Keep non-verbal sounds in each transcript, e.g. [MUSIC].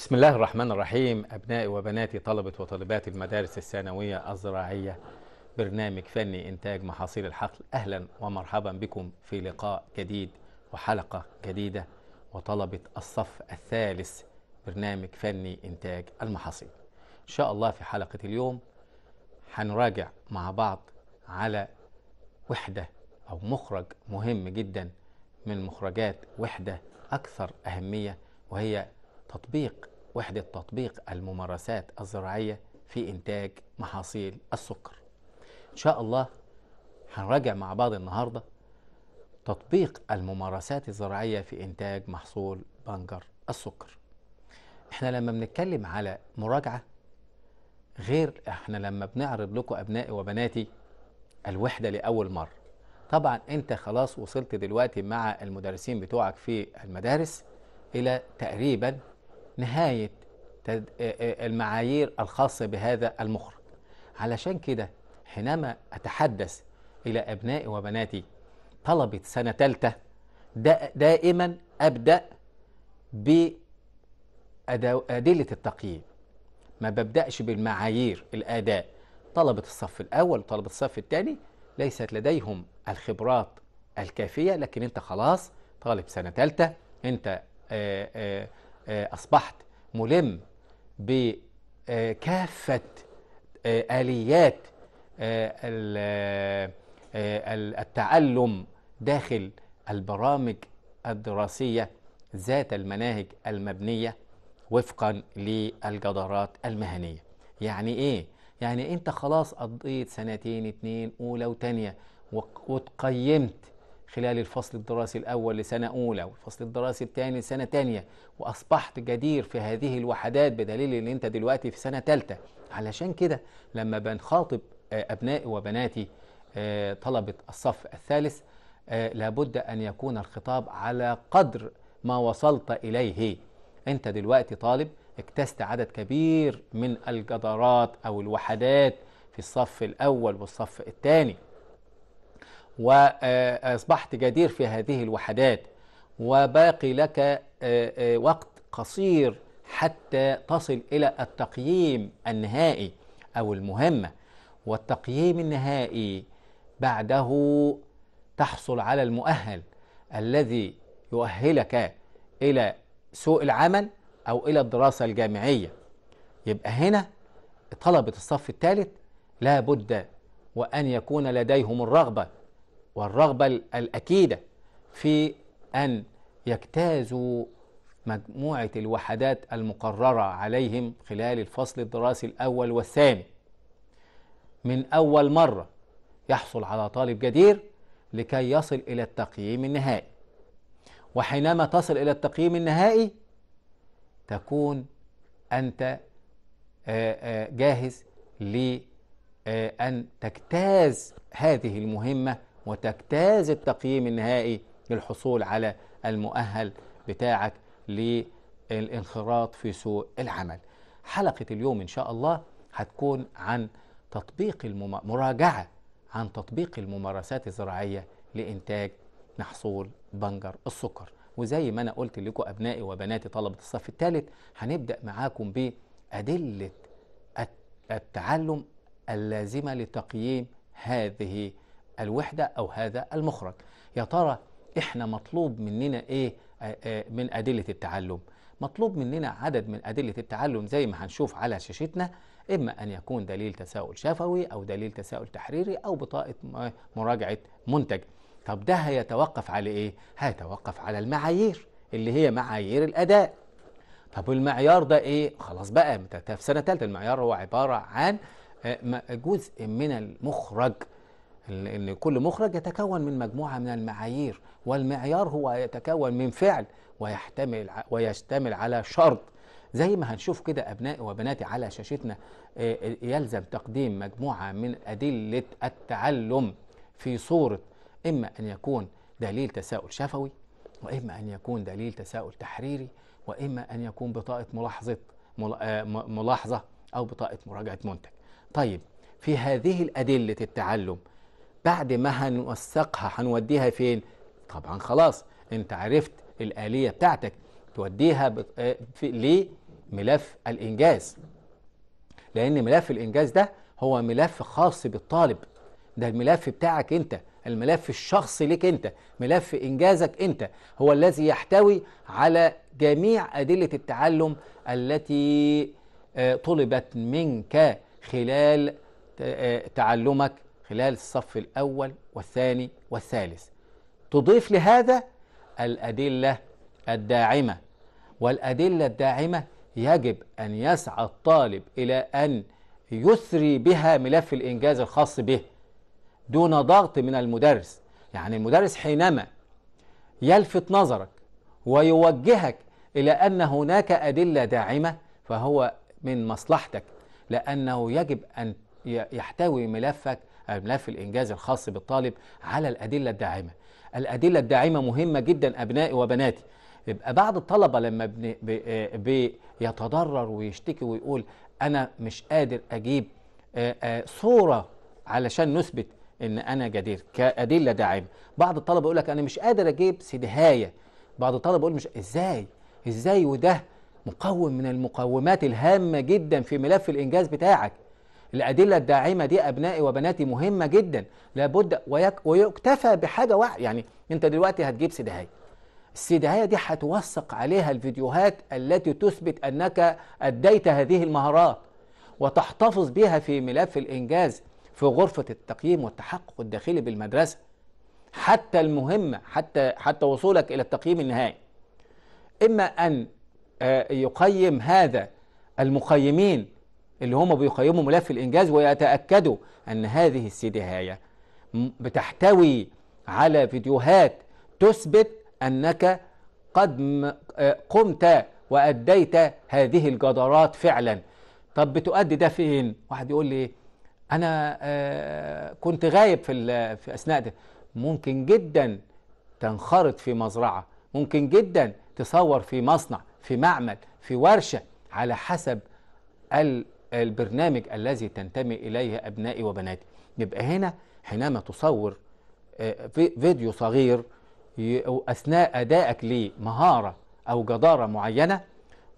بسم الله الرحمن الرحيم أبنائي وبناتي طلبة وطالبات المدارس الثانوية الزراعية برنامج فني إنتاج محاصيل الحقل أهلا ومرحبا بكم في لقاء جديد وحلقة جديدة وطلبة الصف الثالث برنامج فني إنتاج المحاصيل إن شاء الله في حلقة اليوم هنراجع مع بعض على وحدة أو مخرج مهم جدا من مخرجات وحدة أكثر أهمية وهي تطبيق وحدة تطبيق الممارسات الزراعية في إنتاج محاصيل السكر إن شاء الله هنراجع مع بعض النهاردة تطبيق الممارسات الزراعية في إنتاج محصول بنجر السكر احنا لما بنتكلم على مراجعة غير احنا لما بنعرض لكم أبنائي وبناتي الوحدة لأول مرة طبعا انت خلاص وصلت دلوقتي مع المدرسين بتوعك في المدارس إلى تقريبا نهاية المعايير الخاصة بهذا المخرج علشان كده حينما أتحدث إلى أبنائي وبناتي طلبة سنة تالتة دائما أبدأ بأدلة التقييم ما ببدأش بالمعايير الأداء طلبة الصف الأول وطلبة الصف الثاني ليست لديهم الخبرات الكافية لكن أنت خلاص طالب سنة ثالثة أنت آآ آآ آه، أصبحت ملم بكافة آه، آليات آه، التعلم داخل البرامج الدراسية ذات المناهج المبنية وفقا للجدارات المهنية يعني إيه؟ يعني أنت خلاص قضيت سنتين اتنين أولى وتانية وتقيمت خلال الفصل الدراسي الأول لسنة أولى والفصل الدراسي الثاني لسنة تانية وأصبحت جدير في هذه الوحدات بدليل إن أنت دلوقتي في سنة تالتة علشان كده لما بنخاطب آه، أبنائي وبناتي آه، طلبة الصف الثالث آه، لابد أن يكون الخطاب على قدر ما وصلت إليه أنت دلوقتي طالب اكتست عدد كبير من الجدارات أو الوحدات في الصف الأول والصف الثاني وأصبحت جدير في هذه الوحدات وباقي لك آه، آه، وقت قصير حتى تصل إلى التقييم النهائي أو المهمة والتقييم النهائي بعده تحصل على المؤهل الذي يؤهلك إلى سوق العمل أو إلى الدراسة الجامعية يبقى هنا طلبة الصف الثالث لا بد وأن يكون لديهم الرغبة والرغبة الأكيدة في أن يجتازوا مجموعة الوحدات المقررة عليهم خلال الفصل الدراسي الأول والثاني من أول مرة يحصل على طالب جدير لكي يصل إلى التقييم النهائي وحينما تصل إلى التقييم النهائي تكون أنت جاهز لأن تجتاز هذه المهمة وتجتاز التقييم النهائي للحصول على المؤهل بتاعك للانخراط في سوق العمل حلقة اليوم إن شاء الله هتكون عن تطبيق المم... مراجعة عن تطبيق الممارسات الزراعية لإنتاج محصول بنجر السكر وزي ما أنا قلت لكم أبنائي وبناتي طلبة الصف الثالث هنبدأ معاكم بأدلة التعلم اللازمة لتقييم هذه الوحدة أو هذا المخرج يا ترى إحنا مطلوب مننا إيه آه، آه، من أدلة التعلم مطلوب مننا عدد من أدلة التعلم زي ما هنشوف على شاشتنا إما أن يكون دليل تساؤل شفوي أو دليل تساؤل تحريري أو بطاقة مراجعة منتج طب ده هيتوقف على إيه؟ هيتوقف على المعايير اللي هي معايير الأداء طب المعيار ده إيه؟ خلاص بقى في سنة ثالثة المعيار هو عبارة عن آه، جزء من المخرج ان كل مخرج يتكون من مجموعه من المعايير والمعيار هو يتكون من فعل ويحتمل ويشتمل على شرط زي ما هنشوف كده أبنائي وبناتي على شاشتنا آه، آه، يلزم تقديم مجموعة من أدلة التعلم في صورة إما أن يكون دليل تساؤل شفوي وإما أن يكون دليل تساؤل تحريري وإما أن يكون بطاقة ملاحظة آه، ملاحظة أو بطاقة مراجعة منتج طيب في هذه الأدلة التعلم بعد ما هنوثقها هنوديها فين طبعا خلاص انت عرفت الآلية بتاعتك توديها آه، في... لملف الإنجاز لأن ملف الإنجاز ده هو ملف خاص بالطالب ده الملف بتاعك أنت الملف الشخصي لك أنت ملف إنجازك أنت هو الذي يحتوي على جميع أدلة التعلم التي آه، طلبت منك خلال آه، تعلمك خلال الصف الأول والثاني والثالث تضيف لهذا الأدلة الداعمة والأدلة الداعمة يجب أن يسعى الطالب إلى أن يثري بها ملف الإنجاز الخاص به دون ضغط من المدرس يعني المدرس حينما يلفت نظرك ويوجهك إلى أن هناك أدلة داعمة فهو من مصلحتك لأنه يجب أن يحتوي ملفك ملف الإنجاز الخاص بالطالب على الأدلة الداعمة الأدلة الداعمة مهمة جدا أبنائي وبناتي يبقى بعض الطلبة لما بيتضرر ويشتكي ويقول أنا مش قادر أجيب صورة علشان نثبت ان انا جدير كادله داعمه بعض الطلبه يقول لك انا مش قادر اجيب سدهايه بعض الطلبه يقول مش ازاي ازاي وده مقوم من المقومات الهامه جدا في ملف الانجاز بتاعك الأدلة الداعمة دي أبنائي وبناتي مهمة جدا لابد ويكتفى بحاجة واحدة يعني أنت دلوقتي هتجيب سدهاية السدهاية دي هتوثق عليها الفيديوهات التي تثبت أنك أديت هذه المهارات وتحتفظ بها في ملف الإنجاز في غرفة التقييم والتحقق الداخلي بالمدرسة حتى المهمة حتى حتى وصولك إلى التقييم النهائي إما أن آه، يقيم هذا المقيمين اللي هم بيقيموا ملف الإنجاز ويتأكدوا أن هذه السي بتحتوي على فيديوهات تثبت أنك قد آه، قمت وأديت هذه الجدارات فعلا طب بتؤدي ده فين؟ واحد يقول لي أنا آه، كنت غايب في, في أثناء ده ممكن جدا تنخرط في مزرعة ممكن جدا تصور في مصنع في معمل في ورشة على حسب ال البرنامج الذي تنتمي إليه أبنائي وبناتي يبقى هنا حينما تصور آه، فيديو صغير أثناء أدائك لمهارة أو جدارة معينة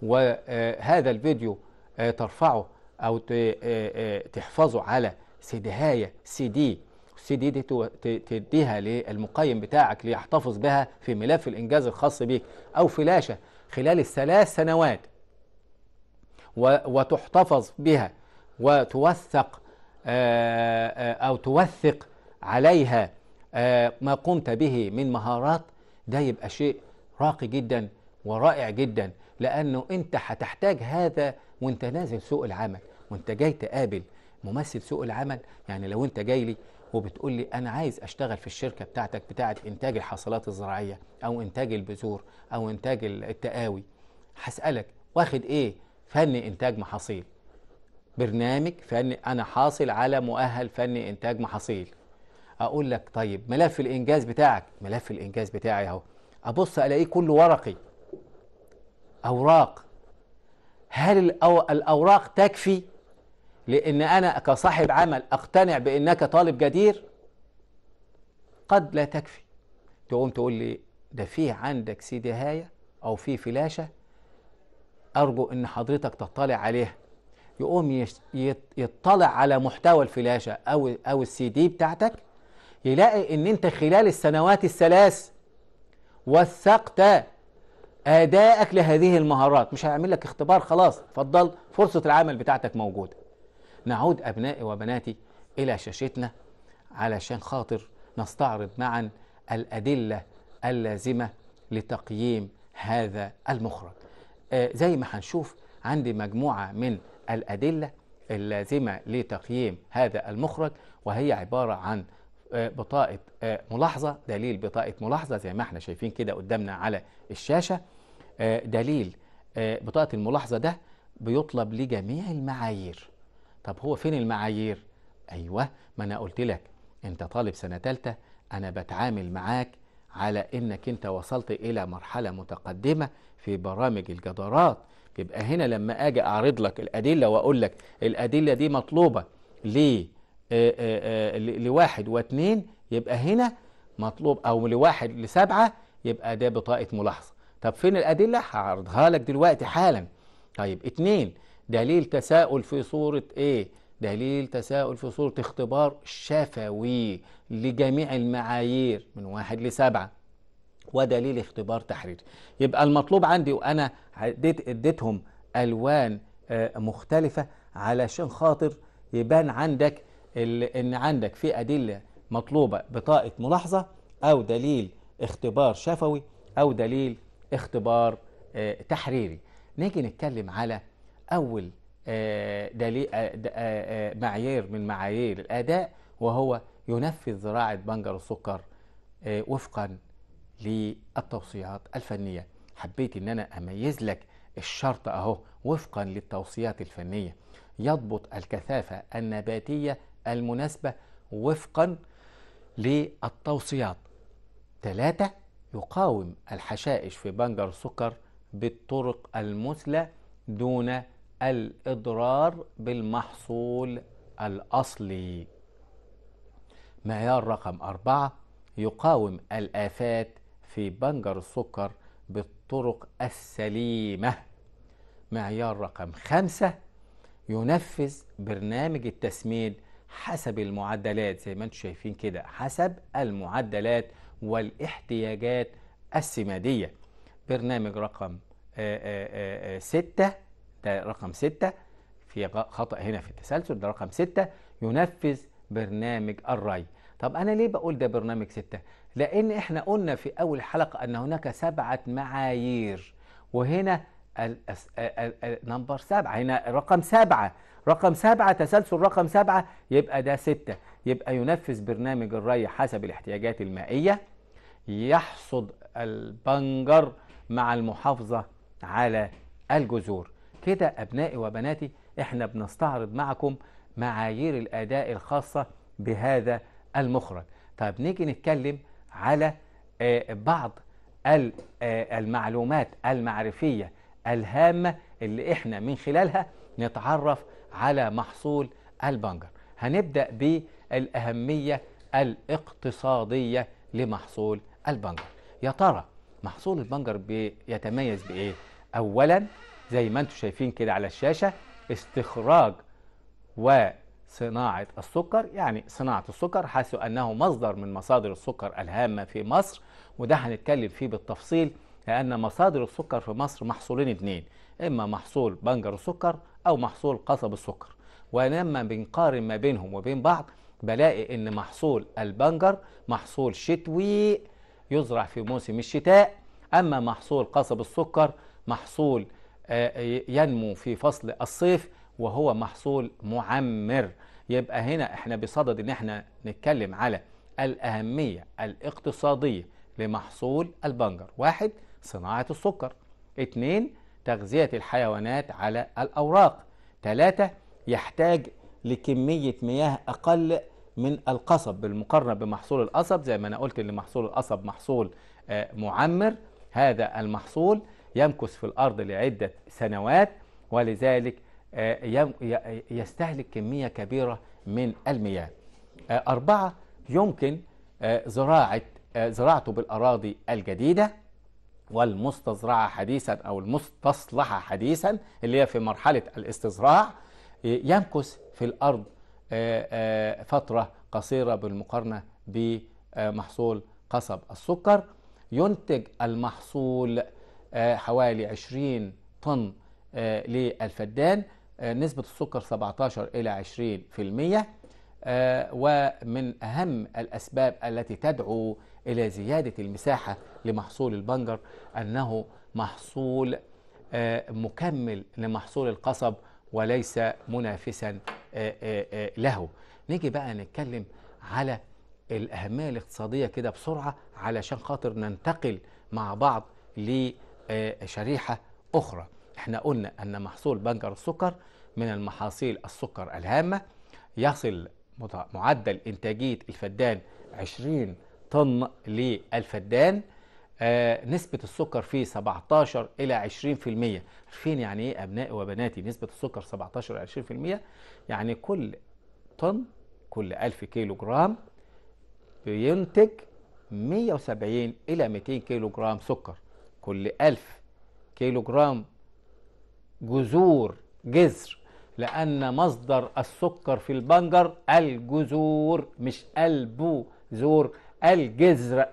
وهذا آه، الفيديو آه، ترفعه أو تحفظه على سيدهاية سي دي السي دي دي تديها للمقيم بتاعك ليحتفظ بها في ملف الإنجاز الخاص بيك أو فلاشة خلال الثلاث سنوات وتحتفظ بها وتوثق آه، آه، أو توثق عليها آه، ما قمت به من مهارات ده يبقى شيء راقي جدا ورائع جدا لأنه أنت هتحتاج هذا وأنت نازل سوق العمل وأنت جاي تقابل ممثل سوق العمل يعني لو أنت جاي لي وبتقول لي انا عايز اشتغل في الشركه بتاعتك بتاعه انتاج الحاصلات الزراعيه او انتاج البذور او انتاج التقاوي هسالك واخد ايه فني إنتاج محاصيل برنامج فني أنا حاصل على مؤهل فني إنتاج محاصيل أقول لك طيب ملف الإنجاز بتاعك ملف الإنجاز بتاعي أهو أبص ألاقيه كله ورقي أوراق هل الأوراق تكفي لأن أنا كصاحب عمل أقتنع بأنك طالب جدير قد لا تكفي تقوم تقول لي ده في عندك سي دي هاية أو في فلاشة أرجو إن حضرتك تطلع عليها يقوم يطلع على محتوى الفلاشة أو أو السي دي بتاعتك يلاقي إن أنت خلال السنوات الثلاث وثقت أدائك لهذه المهارات مش هيعمل لك اختبار خلاص اتفضل فرصة العمل بتاعتك موجودة نعود أبنائي وبناتي إلى شاشتنا علشان خاطر نستعرض معا الأدلة اللازمة لتقييم هذا المخرج آه، زي ما هنشوف عندي مجموعة من الأدلة اللازمة لتقييم هذا المخرج وهي عبارة عن آه، بطاقة آه، ملاحظة دليل بطاقة ملاحظة زي ما احنا شايفين كده قدامنا على الشاشة دليل بطاقة الملاحظة ده بيطلب لجميع المعايير طب هو فين المعايير؟ أيوه ما أنا قلت لك أنت طالب سنة ثالثة أنا بتعامل معاك على انك انت وصلت الى مرحله متقدمه في برامج الجدارات يبقى هنا لما اجي اعرض لك الادله واقول لك الادله دي مطلوبه ل آه، آه، آه، لواحد واثنين يبقى هنا مطلوب او لواحد لسبعه يبقى ده بطاقه ملاحظه طب فين الادله هعرضها لك دلوقتي حالا طيب اثنين دليل تساؤل في صوره ايه دليل تساؤل في صورة اختبار شفوي لجميع المعايير من واحد لسبعة ودليل اختبار تحريري يبقى المطلوب عندي وأنا اديتهم ألوان آه، مختلفة علشان خاطر يبان عندك ان عندك في أدلة مطلوبة بطاقة ملاحظة أو دليل اختبار شفوي أو دليل اختبار آه، تحريري نيجي نتكلم على أول آه، آه، آه، معايير من معايير الأداء وهو ينفذ زراعة بنجر السكر وفقا للتوصيات الفنية حبيت ان انا اميز لك الشرط اهو وفقا للتوصيات الفنية يضبط الكثافة النباتية المناسبة وفقا للتوصيات ثلاثة يقاوم الحشائش في بنجر السكر بالطرق المثلى دون الإضرار بالمحصول الأصلي معيار رقم أربعة يقاوم الآفات في بنجر السكر بالطرق السليمة معيار رقم خمسة ينفذ برنامج التسميد حسب المعدلات زي ما انتم شايفين كده حسب المعدلات والاحتياجات السمادية برنامج رقم آآ آه، آآ آه، آآ آه، ستة ده رقم ستة في خطأ هنا في التسلسل ده رقم ستة ينفذ برنامج الري طب أنا ليه بقول ده برنامج ستة؟ لأن إحنا قلنا في أول حلقة أن هناك سبعة معايير وهنا نمبر سبعة هنا رقم سبعة رقم سبعة تسلسل رقم سبعة يبقى ده ستة يبقى ينفذ برنامج الري حسب الاحتياجات المائية يحصد البنجر مع المحافظة على الجذور كده أبنائي وبناتي إحنا بنستعرض معكم معايير الأداء الخاصة بهذا المخرج طيب نيجي نتكلم على آه، بعض آه، المعلومات المعرفية الهامة اللي إحنا من خلالها نتعرف على محصول البنجر هنبدأ بالأهمية الاقتصادية لمحصول البنجر يا ترى محصول البنجر بيتميز بإيه؟ أولا زي ما انتم شايفين كده على الشاشة استخراج وصناعة السكر يعني صناعة السكر حيث أنه مصدر من مصادر السكر الهامة في مصر وده هنتكلم فيه بالتفصيل لأن مصادر السكر في مصر محصولين اتنين إما محصول بنجر السكر أو محصول قصب السكر ولما بنقارن ما بينهم وبين بعض بلاقي إن محصول البنجر محصول شتوي يزرع في موسم الشتاء أما محصول قصب السكر محصول آه، آه، ينمو في فصل الصيف وهو محصول معمر يبقى هنا احنا بصدد ان احنا نتكلم على الأهمية الاقتصادية لمحصول البنجر واحد صناعة السكر اثنين تغذية الحيوانات على الأوراق ثلاثة يحتاج لكمية مياه أقل من القصب بالمقارنة بمحصول القصب زي ما أنا قلت إن محصول القصب محصول آه، معمر هذا المحصول يمكث في الأرض لعدة سنوات ولذلك آه، يستهلك كمية كبيرة من المياه آه، أربعة يمكن آه، زراعة زراعته بالأراضي الجديدة والمستزرعة حديثا أو المستصلحة حديثا اللي هي في مرحلة الاستزراع يمكث في الأرض فترة قصيرة بالمقارنة بمحصول قصب السكر ينتج المحصول آه، حوالي 20 طن آه، للفدان آه، نسبة السكر 17 إلى 20% ومن أهم الأسباب التي تدعو إلى زيادة المساحة لمحصول البنجر أنه محصول مكمل لمحصول القصب وليس منافسا له نيجي بقى نتكلم على الأهمية الاقتصادية كده بسرعة علشان خاطر ننتقل مع بعض ل آه، شريحة أخرى احنا قلنا أن محصول بنجر السكر من المحاصيل السكر الهامة يصل معدل إنتاجية الفدان 20 طن للفدان آه، نسبة السكر فيه 17 إلى 20% عارفين يعني إيه أبنائي وبناتي نسبة السكر 17 إلى 20% يعني كل طن كل 1000 كيلو جرام بينتج 170 إلى 200 كيلو جرام سكر كل ألف كيلو جرام جذور جذر لأن مصدر السكر في البنجر الجذور مش البذور الجذر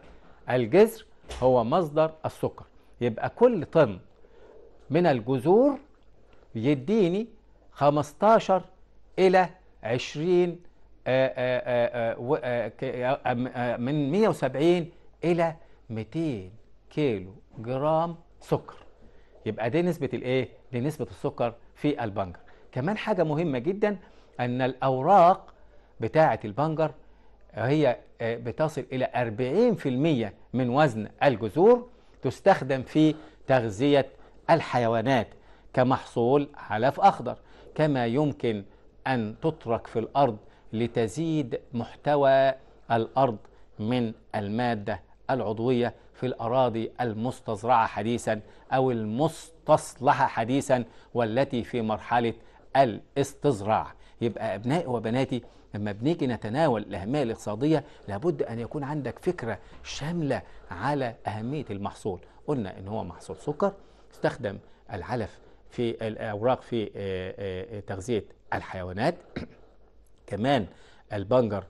الجذر هو مصدر السكر يبقى كل طن من الجذور يديني 15 إلى 20 آه، آه، آه، من 170 إلى 200 كيلو جرام سكر يبقى دي نسبة الايه؟ دي نسبة السكر في البنجر كمان حاجة مهمة جدا ان الاوراق بتاعة البنجر هي آه، بتصل الى 40% من وزن الجذور تستخدم في تغذية الحيوانات كمحصول علف اخضر كما يمكن ان تترك في الارض لتزيد محتوى الارض من المادة العضوية في الأراضي المستزرعة حديثا أو المستصلحة حديثا والتي في مرحلة الاستزراع يبقى أبنائي وبناتي لما بنيجي نتناول الأهمية الاقتصادية لابد أن يكون عندك فكرة شاملة على أهمية المحصول قلنا إن هو محصول سكر استخدم العلف في الأوراق في آه، آه، آه، تغذية الحيوانات [CLEARS THROAT] كمان البنجر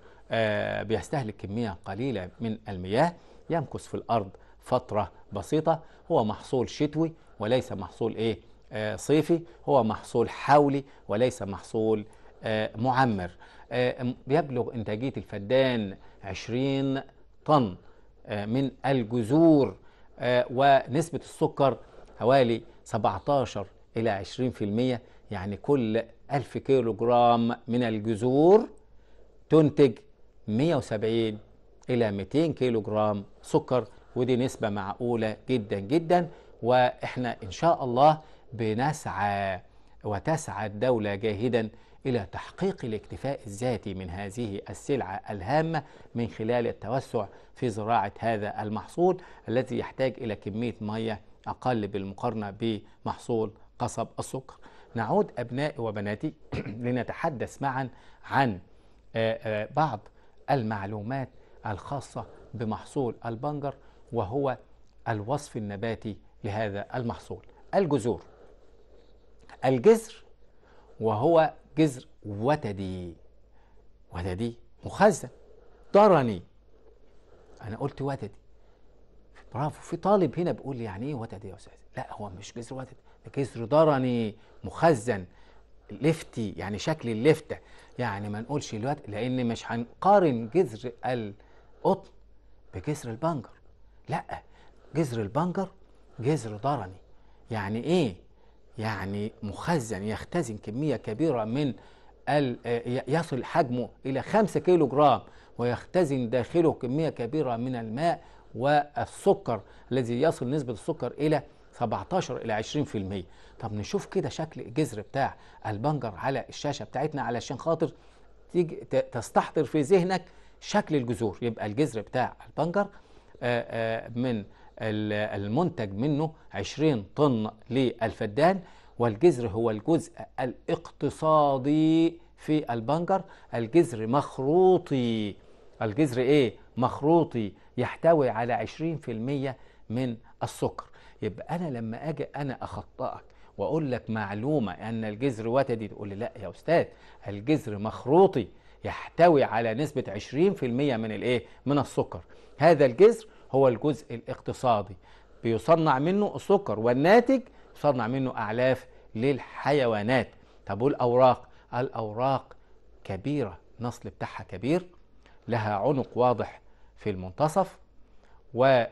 بيستهلك كمية قليلة من المياه يمكث في الأرض فترة بسيطة هو محصول شتوي وليس محصول إيه آه صيفي هو محصول حولي وليس محصول آه معمر آه يبلغ إنتاجية الفدان 20 طن آه، من الجذور آه، ونسبة السكر حوالي 17 إلى 20% يعني كل 1000 كيلو جرام من الجذور تنتج 170 إلى 200 كيلو جرام سكر ودي نسبة معقولة جدا جدا وإحنا إن شاء الله بنسعى وتسعى الدولة جاهدا إلى تحقيق الاكتفاء الذاتي من هذه السلعة الهامة من خلال التوسع في زراعة هذا المحصول الذي يحتاج إلى كمية مية أقل بالمقارنة بمحصول قصب السكر نعود أبنائي وبناتي [CLEARS THROAT] لنتحدث معا عن آه، آه، بعض المعلومات الخاصة بمحصول البنجر وهو الوصف النباتي لهذا المحصول الجذور الجذر وهو جذر وتدي وتدي مخزن درني انا قلت وتدي برافو في طالب هنا بيقول لي يعني ايه وتدي يا استاذ لا هو مش جذر وتدي ده جذر ضرني مخزن لفتي يعني شكل اللفته يعني ما نقولش الوتد لان مش هنقارن جذر القطن بجزر البنجر لا جزر البنجر جزر ضرني يعني ايه يعني مخزن يختزن كميه كبيره من يصل حجمه الى 5 كيلو جرام ويختزن داخله كميه كبيره من الماء والسكر الذي يصل نسبه السكر الى 17 الى 20% طب نشوف كده شكل الجذر بتاع البنجر على الشاشه بتاعتنا علشان خاطر تيجي تستحضر في ذهنك شكل الجذور يبقى الجذر بتاع البنجر آه، آه، من المنتج منه 20 طن للفدان والجذر هو الجزء الاقتصادي في البنجر الجذر مخروطي الجذر ايه مخروطي يحتوي على 20% من السكر يبقى انا لما اجي انا اخطئك واقول لك معلومه ان الجذر وتدي تقول لي لا يا استاذ الجذر مخروطي يحتوي على نسبة 20% من الايه من السكر هذا الجذر هو الجزء الاقتصادي بيصنع منه السكر والناتج يصنع منه أعلاف للحيوانات طب والأوراق الأوراق كبيرة النصل بتاعها كبير لها عنق واضح في المنتصف ولها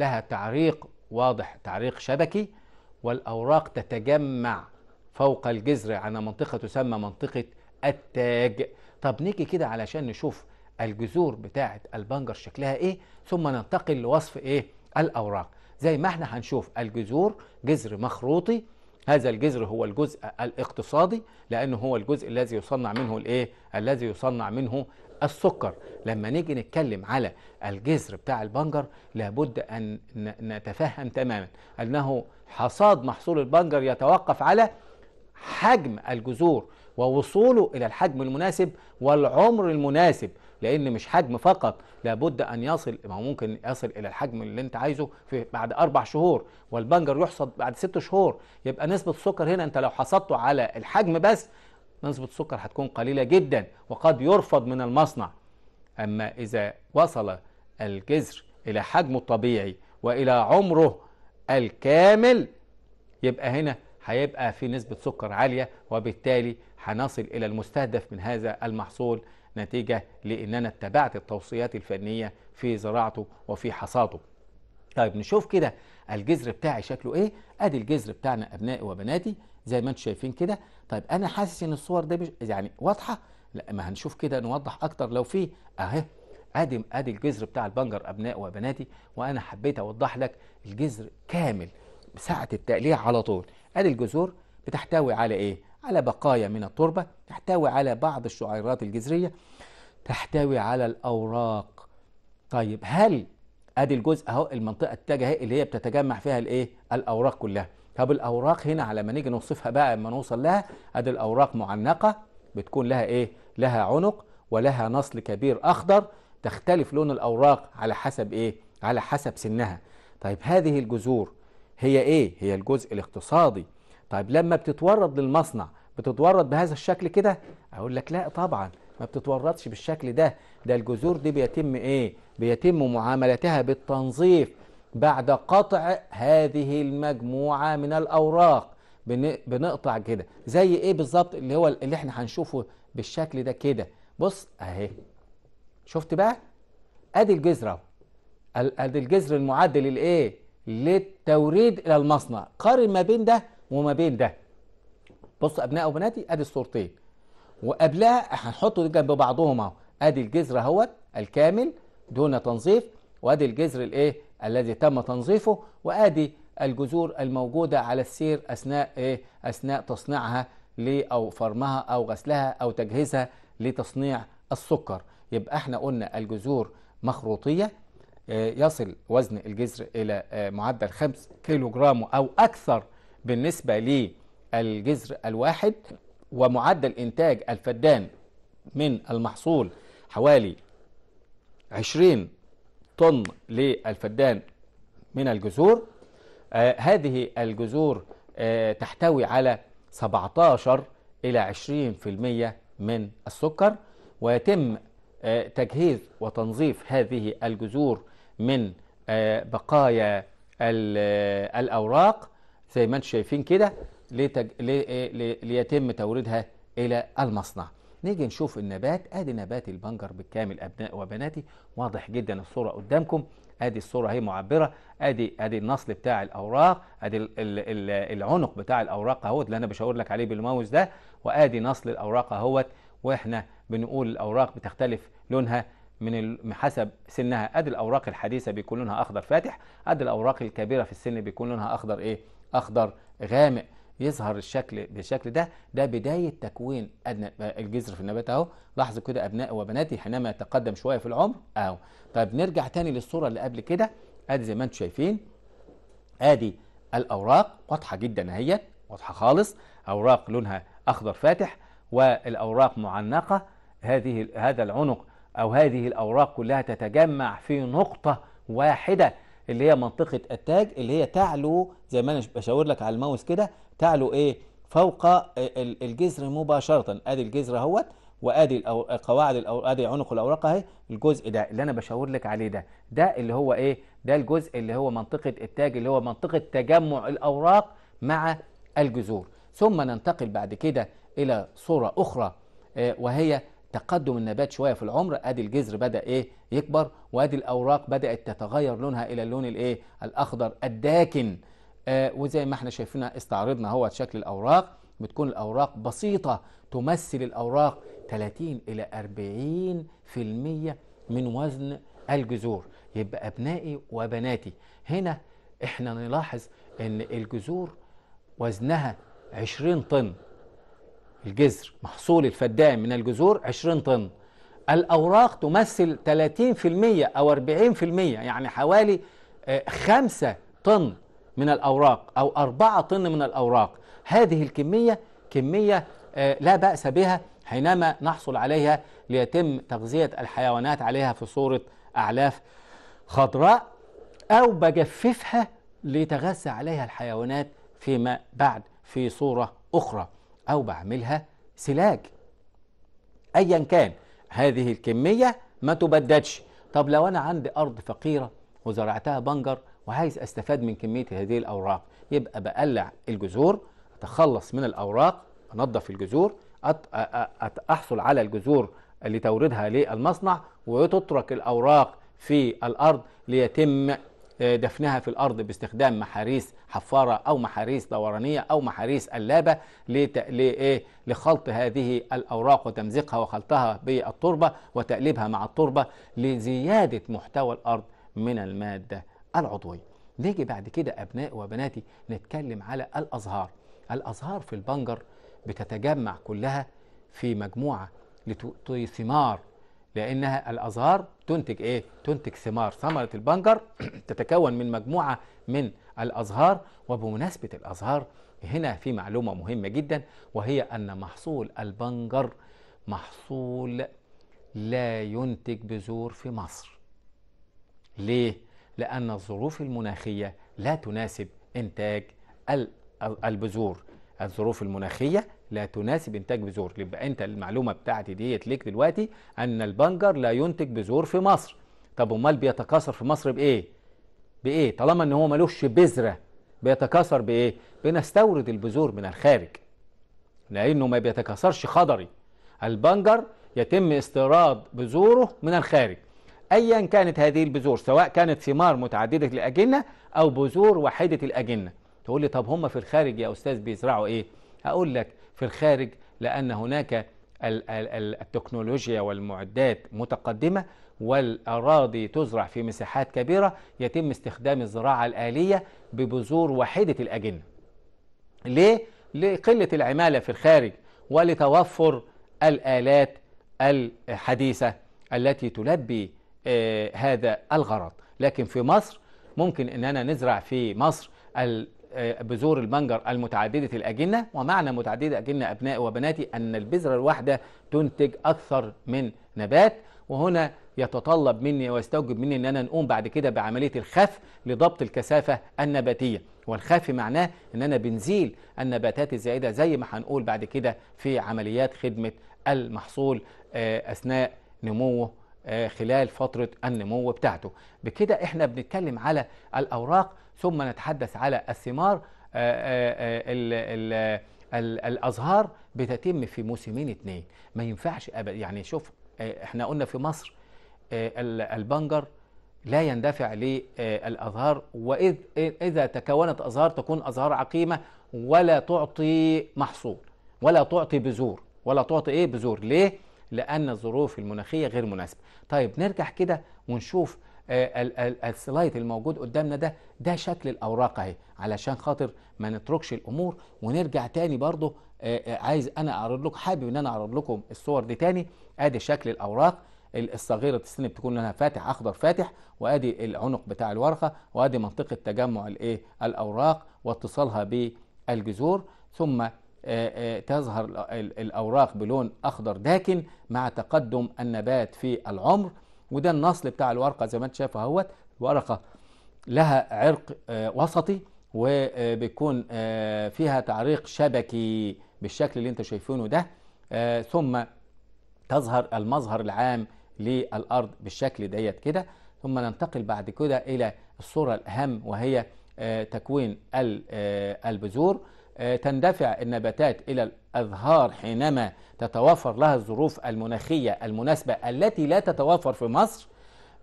آه، تعريق واضح تعريق شبكي والأوراق تتجمع فوق الجذر على منطقة تسمى منطقة التاج طب نيجي كده علشان نشوف الجذور بتاعة البنجر شكلها ايه ثم ننتقل لوصف ايه الاوراق زي ما احنا هنشوف الجذور جذر مخروطي هذا الجذر هو الجزء الاقتصادي لانه هو الجزء الذي يصنع منه الايه الذي يصنع منه السكر لما نيجي نتكلم على الجذر بتاع البنجر لابد ان نتفهم تماما انه حصاد محصول البنجر يتوقف على حجم الجذور ووصوله إلى الحجم المناسب والعمر المناسب لأن مش حجم فقط لابد أن يصل ما ممكن يصل إلى الحجم اللي أنت عايزه في بعد أربع شهور والبنجر يحصد بعد ست شهور يبقى نسبة السكر هنا أنت لو حصدته على الحجم بس نسبة السكر هتكون قليلة جدا وقد يرفض من المصنع أما إذا وصل الجذر إلى حجمه الطبيعي وإلى عمره الكامل يبقى هنا هيبقى في نسبة سكر عالية وبالتالي هنصل إلى المستهدف من هذا المحصول نتيجة لأننا اتبعت التوصيات الفنية في زراعته وفي حصاده طيب نشوف كده الجذر بتاعي شكله ايه ادي الجذر بتاعنا ابنائي وبناتي زي ما انتم شايفين كده طيب انا حاسس ان الصور دي مش يعني واضحه لا ما هنشوف كده نوضح اكتر لو في اهي ادي ادي الجذر بتاع البنجر ابنائي وبناتي وانا حبيت اوضح لك الجذر كامل ساعه التقليع على طول ادي الجذور بتحتوي على ايه على بقايا من التربة تحتوي على بعض الشعيرات الجذرية تحتوي على الأوراق طيب هل ادي الجزء اهو المنطقه التاجه اهي اللي هي بتتجمع فيها الايه الاوراق كلها طب الاوراق هنا على ما نيجي نوصفها بقى لما نوصل لها ادي الاوراق معنقه بتكون لها ايه لها عنق ولها نصل كبير اخضر تختلف لون الاوراق على حسب ايه على حسب سنها طيب هذه الجذور هي ايه هي الجزء الاقتصادي طيب لما بتتورد للمصنع بتتورد بهذا الشكل كده اقول لك لا طبعا ما بتتورطش بالشكل ده ده الجذور دي بيتم ايه بيتم معاملتها بالتنظيف بعد قطع هذه المجموعه من الاوراق بنقطع كده زي ايه بالظبط اللي هو اللي احنا هنشوفه بالشكل ده كده بص اهي شفت بقى ادي الجذر ادي الجذر المعدل الايه للتوريد الى المصنع قارن ما بين ده وما بين ده بصوا ابناء وبناتي ادي الصورتين وقبلها هنحطه جنب بعضهم اهو ادي الجذر اهوت الكامل دون تنظيف وادي الجذر الايه الذي تم تنظيفه وادي الجذور الموجوده على السير اثناء ايه اثناء تصنيعها ل او فرمها او غسلها او تجهيزها لتصنيع السكر يبقى احنا قلنا الجذور مخروطيه آه، يصل وزن الجذر الى آه، معدل 5 كيلو جرام او اكثر بالنسبة للجذر الواحد ومعدل إنتاج الفدان من المحصول حوالي 20 طن للفدان من الجذور آه هذه الجذور آه تحتوي على 17 إلى 20% من السكر ويتم آه تجهيز وتنظيف هذه الجذور من آه، بقايا آه، الأوراق زي ما انتم شايفين كده لتج... إيه، ل... ليتم توريدها الى المصنع نيجي نشوف النبات ادي نبات البنجر بالكامل ابناء وبناتي واضح جدا الصوره قدامكم ادي الصوره هي معبره ادي ادي النصل بتاع الاوراق ادي ال ال العنق بتاع الاوراق اهوت اللي انا بشاور لك عليه بالماوس ده وادي نصل الاوراق اهوت واحنا بنقول الاوراق بتختلف لونها من حسب سنها ادي الاوراق الحديثه بيكون لونها اخضر فاتح ادي الاوراق الكبيره في السن بيكون لونها اخضر ايه أخضر غامق يظهر الشكل بالشكل ده ده بداية تكوين أدنى الجذر في النبات أهو لاحظوا كده أبناء وبناتي حينما يتقدم شوية في العمر أهو طيب نرجع تاني للصورة اللي قبل كده أدي زي ما أنتم شايفين أدي الأوراق واضحة جدا أهي واضحة خالص أوراق لونها أخضر فاتح والأوراق معنقة هذه هذا العنق أو هذه الأوراق كلها تتجمع في نقطة واحدة اللي هي منطقه التاج اللي هي تعلو زي ما انا بشاور لك على الماوس كده تعلو ايه فوق آه، الجذر مباشره ادي الجذر اهوت وادي القواعد ادي عنق الاوراق اهي الجزء ده اللي انا بشاور لك عليه ده ده اللي هو ايه ده الجزء اللي هو منطقه التاج اللي هو منطقه تجمع الاوراق مع الجذور ثم ننتقل بعد كده الى صوره اخرى آه، وهي تقدم النبات شويه في العمر ادي الجذر بدا ايه يكبر وادي الاوراق بدات تتغير لونها الى اللون الايه الاخضر الداكن آه وزي ما احنا شايفين استعرضنا هو شكل الاوراق بتكون الاوراق بسيطه تمثل الاوراق 30 الى 40% من وزن الجذور يبقى ابنائي وبناتي هنا احنا نلاحظ ان الجذور وزنها 20 طن الجذر محصول الفدان من الجذور 20 طن الأوراق تمثل 30% أو 40% يعني حوالي 5 آه، طن من الأوراق أو 4 طن من الأوراق هذه الكمية كمية آه، لا بأس بها حينما نحصل عليها ليتم تغذية الحيوانات عليها في صورة أعلاف خضراء أو بجففها لتغذى عليها الحيوانات فيما بعد في صورة أخرى أو بعملها سلاج أيا كان هذه الكمية ما تبددش طب لو أنا عندي أرض فقيرة وزرعتها بنجر وعايز أستفاد من كمية هذه الأوراق يبقى بقلع الجذور أتخلص من الأوراق أنظف الجذور أحصل على الجذور اللي توردها للمصنع وتترك الأوراق في الأرض ليتم آه، دفنها في الأرض باستخدام محاريس حفارة أو محاريس دورانية أو محاريس قلابة إيه، لخلط هذه الأوراق وتمزيقها وخلطها بالتربة وتقليبها مع التربة لزيادة محتوى الأرض من المادة العضوية نيجي بعد كده أبناء وبناتي نتكلم على الأزهار الأزهار في البنجر بتتجمع كلها في مجموعة لثمار لأنها الأزهار تنتج إيه؟ تنتج ثمار ثمرة البنجر [CLEARS THROAT] تتكون من مجموعة من الأزهار وبمناسبة الأزهار هنا في معلومة مهمة جدا وهي أن محصول البنجر محصول لا ينتج بذور في مصر ليه؟ لأن الظروف المناخية لا تناسب إنتاج البذور الظروف المناخية لا تناسب انتاج بذور يبقى انت المعلومه بتاعتي ديت ليك دلوقتي ان البنجر لا ينتج بذور في مصر طب امال بيتكاثر في مصر بايه بايه طالما ان هو ملوش بذره بيتكاثر بايه بنستورد البذور من الخارج لانه ما بيتكاثرش خضري البنجر يتم استيراد بذوره من الخارج ايا كانت هذه البذور سواء كانت ثمار متعدده الاجنه او بذور واحده الاجنه تقول لي طب هم في الخارج يا استاذ بيزرعوا ايه اقول لك في الخارج لأن هناك التكنولوجيا والمعدات متقدمة والأراضي تزرع في مساحات كبيرة يتم استخدام الزراعة الآلية ببذور واحدة الأجنة ليه؟ لقلة العمالة في الخارج ولتوفر الآلات الحديثة التي تلبي آه، هذا الغرض لكن في مصر ممكن أننا نزرع في مصر بذور المنجر المتعددة الأجنة ومعنى متعددة أجنة أبنائي وبناتي أن البذرة الواحدة تنتج أكثر من نبات وهنا يتطلب مني ويستوجب مني ان انا نقوم بعد كده بعمليه الخف لضبط الكثافه النباتيه والخف معناه ان انا بنزيل النباتات الزائده زي ما هنقول بعد كده في عمليات خدمه المحصول آه، اثناء نموه آه، خلال فترة النمو بتاعته بكده احنا بنتكلم على الأوراق ثم نتحدث على الثمار آه، آه، الأزهار بتتم في موسمين اتنين ما ينفعش أبدا يعني شوف احنا قلنا في مصر البنجر لا يندفع للأزهار وإذ إذا تكونت أزهار تكون أزهار عقيمة ولا تعطي محصول ولا تعطي بذور ولا تعطي إيه بذور ليه؟ لأن الظروف المناخية غير مناسبة طيب نرجع كده ونشوف آه، السلايد الموجود قدامنا ده ده شكل الأوراق اهي علشان خاطر ما نتركش الأمور ونرجع تاني برضه آه، آه، عايز أنا أعرض لكم حابب إن أنا أعرض لكم الصور دي تاني أدي شكل الأوراق الصغيره السن بتكون لها فاتح اخضر فاتح وادي العنق بتاع الورقه وادي منطقه تجمع الايه الاوراق واتصالها بالجذور ثم آه، آه، تظهر الأوراق بلون أخضر داكن مع تقدم النبات في العمر وده النصل بتاع الورقة زي ما انت شايف اهوت ورقة لها عرق آه، وسطي وبيكون فيها تعريق شبكي بالشكل اللي انت شايفينه ده ثم تظهر المظهر العام للأرض بالشكل ديت كده ثم ننتقل بعد كده إلى الصورة الأهم وهي تكوين البذور آه، تندفع النباتات إلى الأزهار حينما تتوفر لها الظروف المناخية المناسبة التي لا تتوفر في مصر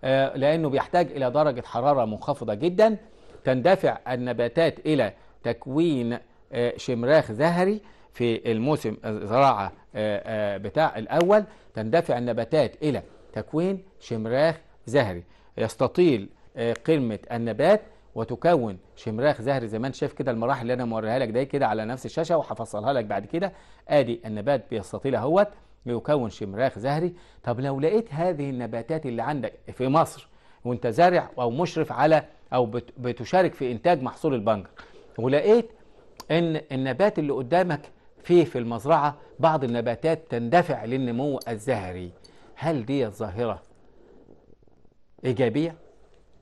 آه، لأنه بيحتاج إلى درجة حرارة منخفضة جدا تندفع النباتات إلى تكوين آه، شمراخ زهري في الموسم الزراعة بتاع الأول تندفع النباتات إلى تكوين شمراخ زهري يستطيل قمة النبات وتكون شمراخ زهر زي ما انت شايف كده المراحل اللي انا موريها لك دي كده على نفس الشاشه وهفصلها لك بعد كده ادي النبات بيستطيل اهوت بيكون شمراخ زهري طب لو لقيت هذه النباتات اللي عندك في مصر وانت زارع او مشرف على او بتشارك في انتاج محصول البنجر ولقيت ان النبات اللي قدامك فيه في المزرعه بعض النباتات تندفع للنمو الزهري هل دي ظاهره ايجابيه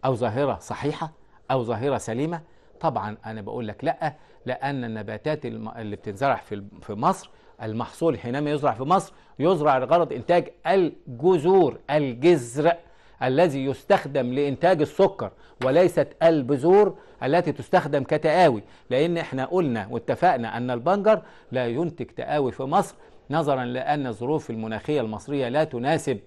او ظاهره صحيحه أو ظاهرة سليمة طبعا أنا بقول لك لأ لأن النباتات اللي بتنزرع في في مصر المحصول حينما يزرع في مصر يزرع لغرض إنتاج الجذور الجذر الذي يستخدم لإنتاج السكر وليست البذور التي تستخدم كتآوي لأن احنا قلنا واتفقنا أن البنجر لا ينتج تآوي في مصر نظرا لأن الظروف المناخية المصرية لا تناسب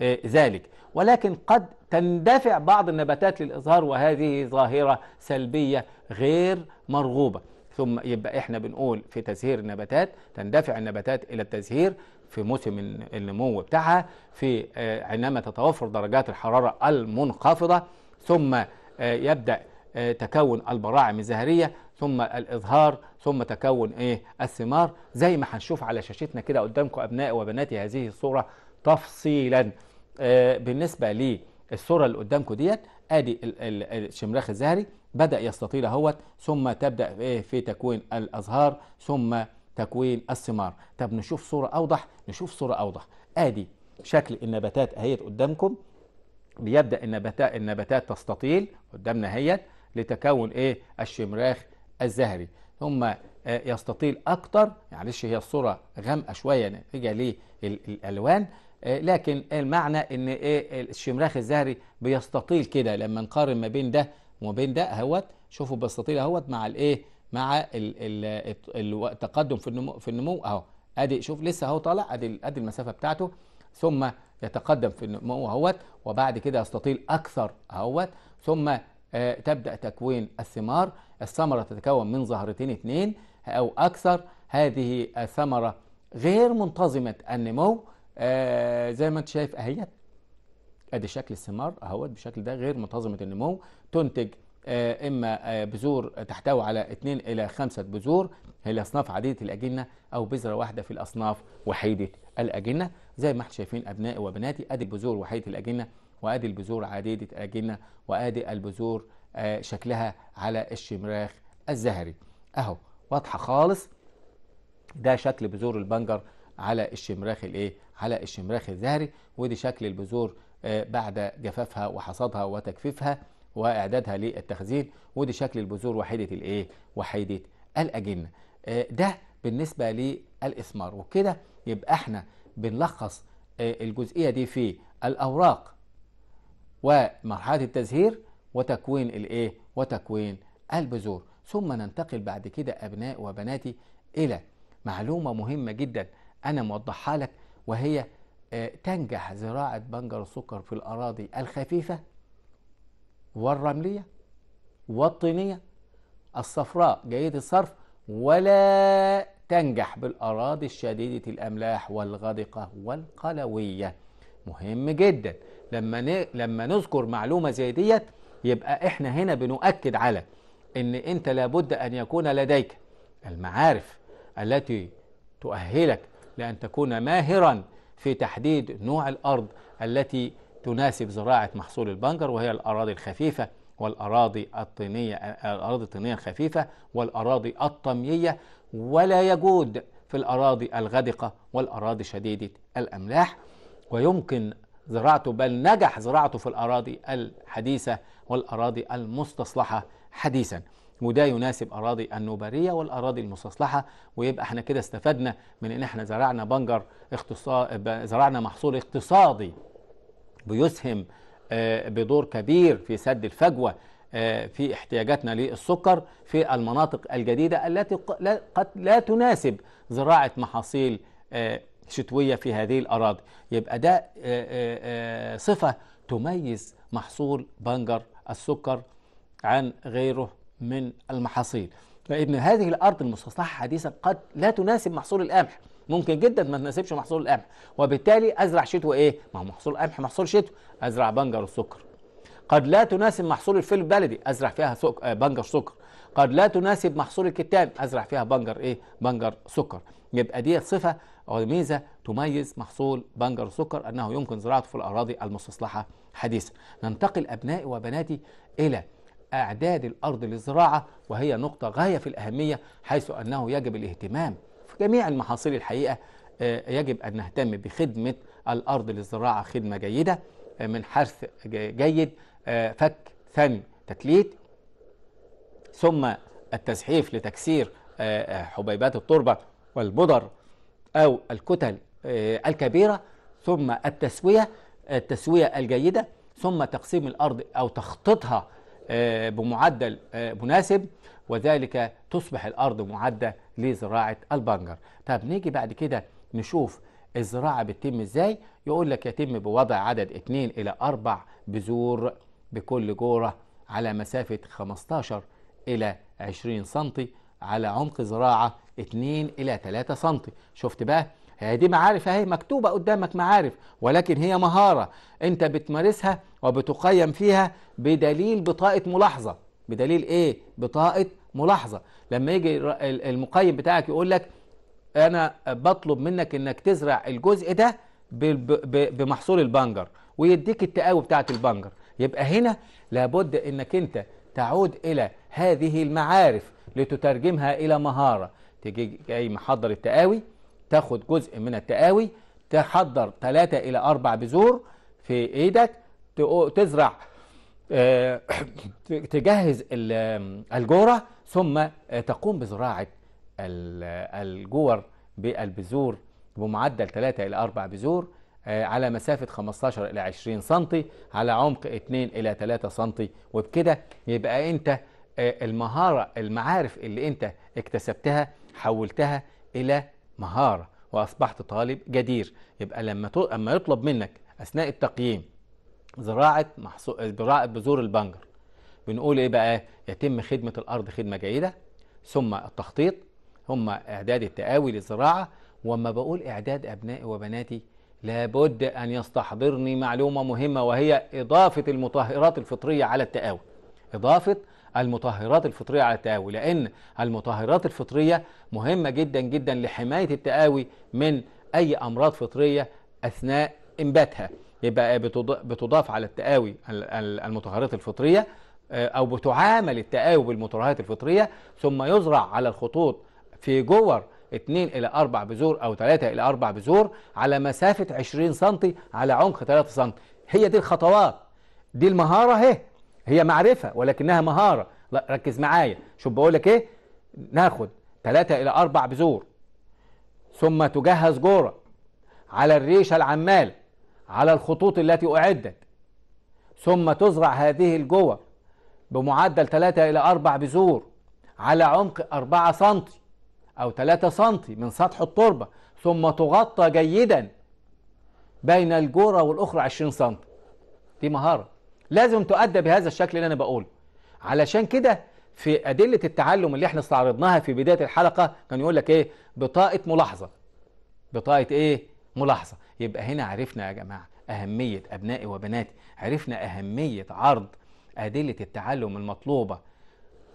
آه، ذلك ولكن قد تندفع بعض النباتات للإظهار وهذه ظاهرة سلبية غير مرغوبة ثم يبقى احنا بنقول في تزهير النباتات تندفع النباتات الى التزهير في موسم النمو بتاعها في آه، عندما تتوفر درجات الحرارة المنخفضة ثم آه، يبدأ تكون البراعم الزهرية ثم الإظهار ثم تكون إيه الثمار زي ما هنشوف على شاشتنا كده قدامكم أبنائي وبناتي هذه الصورة تفصيلا آه، بالنسبه للصوره اللي قدامكم ديت ادي الشمراخ الزهري بدا يستطيل اهوت ثم تبدا إيه؟ في تكوين الازهار ثم تكوين الثمار طب نشوف صوره اوضح نشوف صوره اوضح ادي شكل النباتات اهيت قدامكم بيبدا النباتات النباتات تستطيل قدامنا اهيت لتكون ايه الشمراخ الزهري ثم آه، يستطيل اكتر معلش هي الصوره غامقه شويه نتيجه للالوان آه، لكن المعنى ان ايه الشمراخ الزهري بيستطيل كده لما نقارن ما بين ده وما بين ده اهوت شوفوا بيستطيل اهوت مع الايه مع التقدم في النمو في النمو اهو ادي شوف لسه اهو طالع ادي ادي المسافه بتاعته ثم يتقدم في النمو اهوت وبعد كده يستطيل اكثر اهوت ثم آه تبدا تكوين الثمار الثمره تتكون من زهرتين اثنين او اكثر هذه الثمره غير منتظمه النمو آه زي ما انت شايف اهيت ادي شكل الثمار اهوت بالشكل ده غير منتظمه النمو تنتج آه اما آه بذور تحتوي على 2 الى 5 بذور هي الاصناف عديده الاجنه او بذره واحده في الاصناف وحيده الاجنه زي ما احنا شايفين ابنائي وبناتي ادي بذور وحيده الاجنه وادي البذور عديده الاجنه وادي البذور آه شكلها على الشمراخ الزهري اهو واضحه خالص ده شكل بذور البنجر على الشمراخ الايه على الشمراخ الزهري ودي شكل البذور آه، بعد جفافها وحصادها وتجفيفها واعدادها للتخزين ودي شكل البذور وحيده الايه وحيده الاجنه آه، ده بالنسبه للاسمار وكده يبقى احنا بنلخص آه، الجزئيه دي في الاوراق ومرحله التزهير وتكوين الايه وتكوين البذور ثم ننتقل بعد كده ابناء وبناتي الى معلومه مهمه جدا أنا موضحها لك وهي آه، تنجح زراعة بنجر السكر في الأراضي الخفيفة والرملية والطينية الصفراء جيده الصرف ولا تنجح بالأراضي الشديدة الأملاح والغدقة والقلوية مهم جدا لما ن... لما نذكر معلومة زي ديت يبقى احنا هنا بنؤكد على ان انت لابد ان يكون لديك المعارف التي تؤهلك لأن تكون ماهرا في تحديد نوع الأرض التي تناسب زراعة محصول البنجر وهي الأراضي الخفيفة والأراضي الطينية الأراضي الطينية الخفيفة والأراضي الطمية ولا يجود في الأراضي الغدقة والأراضي شديدة الأملاح ويمكن زراعته بل نجح زراعته في الأراضي الحديثة والأراضي المستصلحة حديثا وده يناسب اراضي النوباريه والاراضي المستصلحه ويبقى احنا كده استفدنا من ان احنا زرعنا بنجر اقتصاد زرعنا محصول اقتصادي بيسهم آه، بدور كبير في سد الفجوه آه، في احتياجاتنا للسكر في المناطق الجديده التي قد لا تناسب زراعه محاصيل آه، شتويه في هذه الاراضي يبقى ده صفه تميز محصول بنجر السكر عن غيره من المحاصيل لأن هذه الأرض المستصلحة حديثا قد لا تناسب محصول القمح ممكن جدا ما تناسبش محصول القمح وبالتالي أزرع شتوى إيه؟ ما هو محصول قمح محصول شتوى أزرع بنجر السكر قد لا تناسب محصول الفيل البلدي أزرع فيها سك... آه، بنجر سكر قد لا تناسب محصول الكتان أزرع فيها بنجر إيه؟ بنجر سكر يبقى دي صفة أو ميزة تميز محصول بنجر سكر أنه يمكن زراعته في الأراضي المستصلحة حديثا ننتقل أبنائي وبناتي إلى اعداد الارض للزراعه وهي نقطه غايه في الاهميه حيث انه يجب الاهتمام في جميع المحاصيل الحقيقه آه، يجب ان نهتم بخدمه الارض للزراعه خدمه جيده آه، من حرث جيد آه، فك ثن تكليت ثم التزحيف لتكسير حبيبات التربه والبدر او الكتل الكبيره ثم التسويه التسويه الجيده ثم تقسيم الارض او تخطيطها آه، بمعدل آه، مناسب وذلك تصبح الأرض معدة لزراعة البنجر طب نيجي بعد كده نشوف الزراعة بتتم ازاي يقول لك يتم بوضع عدد 2 إلى 4 بذور بكل جورة على مسافة 15 إلى 20 سم على عمق زراعة 2 إلى 3 سم شفت بقى هي دي معارف اهي مكتوبه قدامك معارف ولكن هي مهاره انت بتمارسها وبتقيم فيها بدليل بطاقه ملاحظه بدليل ايه بطاقه ملاحظه لما يجي المقيم بتاعك يقول لك انا بطلب منك انك تزرع الجزء ده بمحصول البنجر ويديك التقاوي بتاعه البنجر يبقى هنا لابد انك انت تعود الى هذه المعارف لتترجمها الى مهاره تيجي جاي محضر التقاوي تاخد جزء من التقاوي تحضر ثلاثة إلى أربع بذور في إيدك تزرع آه، [COUGHS] تجهز الجورة ثم آه، تقوم بزراعة الجور بالبذور بمعدل 3 إلى 4 بذور آه، على مسافة 15 إلى 20 سنتي على عمق 2 إلى 3 سنتي وبكده يبقى أنت المهارة المعارف اللي أنت اكتسبتها حولتها إلى مهارة وأصبحت طالب جدير يبقى لما أما يطلب منك أثناء التقييم زراعة محصول زراعة بذور البنجر بنقول إيه بقى يتم خدمة الأرض خدمة جيدة ثم التخطيط ثم إعداد التقاوي للزراعة وما بقول إعداد أبنائي وبناتي لابد أن يستحضرني معلومة مهمة وهي إضافة المطهرات الفطرية على التقاوي إضافة المطهرات الفطرية على التقاوي لأن المطهرات الفطرية مهمة جدا جدا لحماية التقاوي من أي أمراض فطرية أثناء إنباتها يبقى بتضاف على التقاوي المطهرات الفطرية آه، أو بتعامل التقاوي بالمطهرات الفطرية ثم يزرع على الخطوط في جور 2 إلى 4 بذور أو 3 إلى 4 بذور على مسافة 20 سم على عمق 3 سم هي دي الخطوات دي المهارة اهي هي معرفة ولكنها مهارة لا ركز معايا شوف بقول لك ايه ناخد تلاتة إلى أربع بذور ثم تجهز جورة على الريشة العمالة على الخطوط التي أعدت ثم تزرع هذه الجوة بمعدل تلاتة إلى أربع بذور على عمق 4 سنتي أو تلاتة سنتي من سطح التربة ثم تغطى جيدا بين الجورة والأخرى 20 سنتي دي مهارة لازم تؤدى بهذا الشكل اللي أنا بقوله علشان كده في أدلة التعلم اللي احنا استعرضناها في بداية الحلقة كان يقول لك إيه بطاقة ملاحظة بطاقة إيه ملاحظة يبقى هنا عرفنا يا جماعة أهمية أبنائي وبناتي عرفنا أهمية عرض أدلة التعلم المطلوبة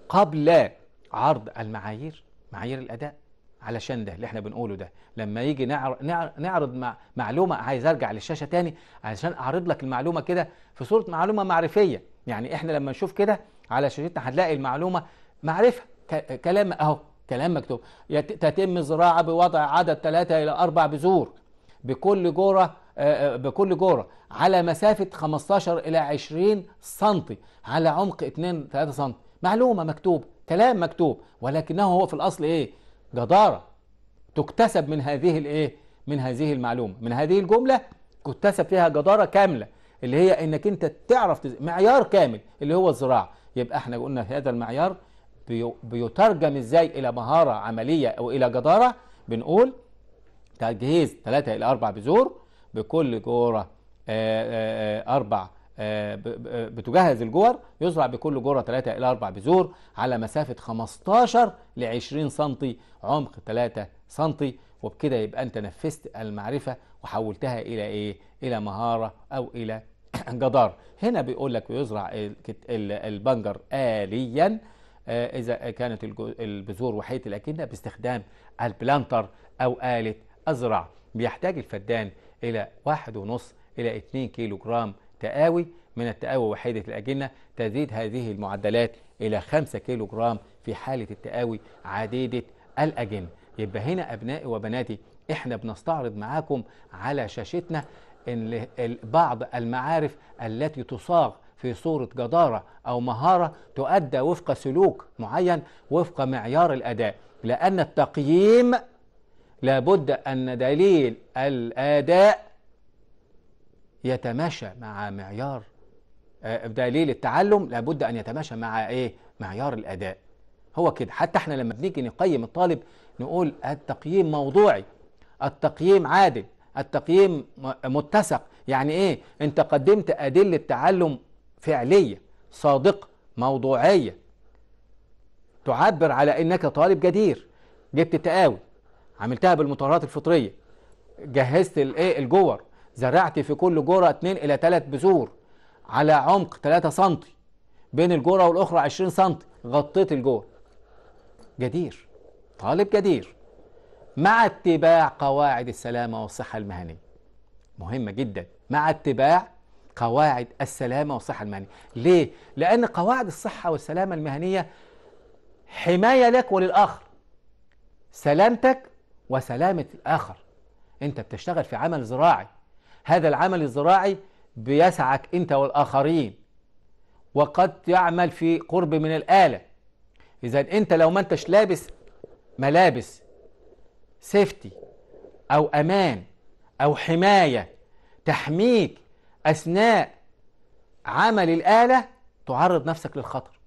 قبل عرض المعايير معايير الأداء علشان ده اللي احنا بنقوله ده لما يجي نعرض معلومه عايز ارجع للشاشه تاني علشان اعرض لك المعلومه كده في صوره معلومه معرفيه يعني احنا لما نشوف كده على شاشتنا هنلاقي المعلومه معرفه كلام اهو كلام مكتوب تتم الزراعه بوضع عدد ثلاثة الى اربع بذور بكل جوره بكل جوره على مسافه 15 الى 20 سنتي على عمق 2 3 سنتي معلومه مكتوب كلام مكتوب ولكنه هو في الاصل ايه جدارة تكتسب من هذه الايه من هذه المعلومة من هذه الجملة تكتسب فيها جدارة كاملة اللي هي انك انت تعرف تز... معيار كامل اللي هو الزراعة يبقى احنا قلنا في هذا المعيار بي... بيترجم ازاي الى مهارة عملية او الى جدارة بنقول تجهيز ثلاثة الى اربع بذور بكل جورة آآ آآ أربع آه، بتجهز الجور يزرع بكل جره 3 الى 4 بذور على مسافه 15 ل 20 سم عمق 3 سم وبكده يبقى انت نفذت المعرفه وحولتها الى ايه؟ الى مهاره او الى [CLEARS THROAT] جدار. هنا بيقول لك بيزرع البنجر آليا آه، اذا كانت البذور وحيه الاكنه باستخدام البلانتر او آلة ازرع. بيحتاج الفدان الى 1.5 الى 2 كيلو جرام تقاوي من التقاوي وحيدة الأجنة تزيد هذه المعدلات إلى 5 كيلو جرام في حالة التقاوي عديدة الأجنة يبقى هنا أبنائي وبناتي إحنا بنستعرض معاكم على شاشتنا إن بعض المعارف التي تصاغ في صورة جدارة أو مهارة تؤدى وفق سلوك معين وفق معيار الأداء لأن التقييم لابد أن دليل الأداء يتماشى مع معيار آه، دليل التعلم لابد أن يتماشى مع إيه؟ معيار الأداء هو كده حتى احنا لما بنيجي نقيم الطالب نقول التقييم موضوعي التقييم عادل التقييم متسق يعني ايه انت قدمت ادله تعلم فعليه صادقه موضوعيه تعبر على انك طالب جدير جبت تقاوي عملتها بالمطارات الفطريه جهزت الايه الجور زرعت في كل جرة 2 إلى 3 بذور على عمق 3 سم بين الجرة والأخرى 20 سم غطيت الجرة جدير طالب جدير مع اتباع قواعد السلامة والصحة المهنية مهمة جدا مع اتباع قواعد السلامة والصحة المهنية ليه؟ لأن قواعد الصحة والسلامة المهنية حماية لك وللآخر سلامتك وسلامة الآخر أنت بتشتغل في عمل زراعي هذا العمل الزراعي بيسعك أنت والآخرين وقد يعمل في قرب من الآلة إذا أنت لو ما أنتش لابس ملابس سيفتي أو أمان أو حماية تحميك أثناء عمل الآلة تعرض نفسك للخطر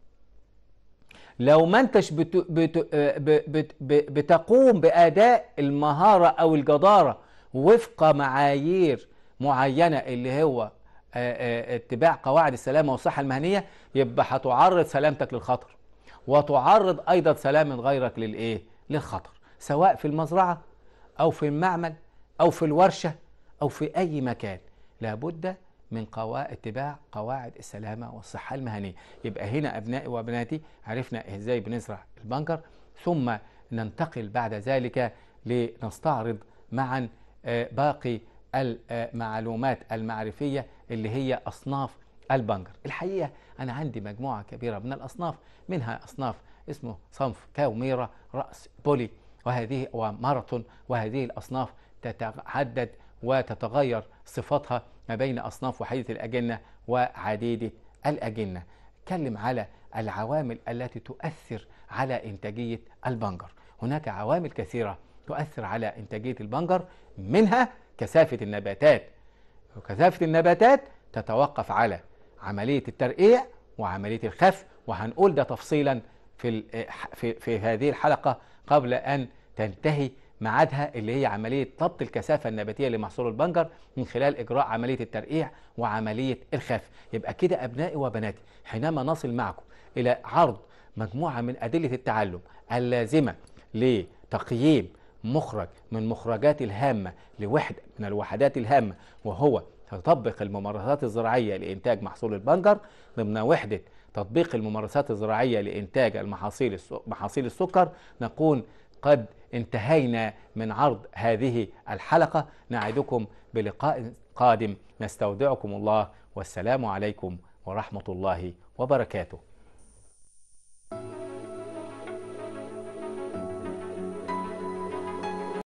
لو ما انتش بتقوم بأداء المهارة أو الجدارة وفق معايير معينه اللي هو آه، آه، اتباع قواعد السلامه والصحه المهنيه يبقى هتعرض سلامتك للخطر وتعرض ايضا سلامه غيرك للايه للخطر سواء في المزرعه او في المعمل او في الورشه او في اي مكان لابد من قوا... اتباع قواعد السلامه والصحه المهنيه يبقى هنا ابنائي وابناتي عرفنا ازاي بنزرع البنجر ثم ننتقل بعد ذلك لنستعرض معا آه، باقي المعلومات المعرفية اللي هي أصناف البنجر الحقيقة أنا عندي مجموعة كبيرة من الأصناف منها أصناف اسمه صنف كاوميرا رأس بولي وهذه وماراثون وهذه الأصناف تتعدد وتتغير صفاتها ما بين أصناف وحيدة الأجنة وعديدة الأجنة اتكلم على العوامل التي تؤثر على إنتاجية البنجر هناك عوامل كثيرة تؤثر على إنتاجية البنجر منها كثافة النباتات وكثافة النباتات تتوقف على عملية الترقيع وعملية الخف وهنقول ده تفصيلا في, في, في هذه الحلقة قبل أن تنتهي ميعادها اللي هي عملية ضبط الكثافة النباتية لمحصول البنجر من خلال إجراء عملية الترقيع وعملية الخف يبقى كده أبنائي وبناتي حينما نصل معكم إلى عرض مجموعة من أدلة التعلم اللازمة لتقييم مخرج من مخرجات الهامة لوحدة من الوحدات الهامة وهو تطبق الممارسات الزراعية لإنتاج محصول البنجر ضمن وحدة تطبيق الممارسات الزراعية لإنتاج المحاصيل محاصيل السكر نكون قد انتهينا من عرض هذه الحلقة نعدكم بلقاء قادم نستودعكم الله والسلام عليكم ورحمة الله وبركاته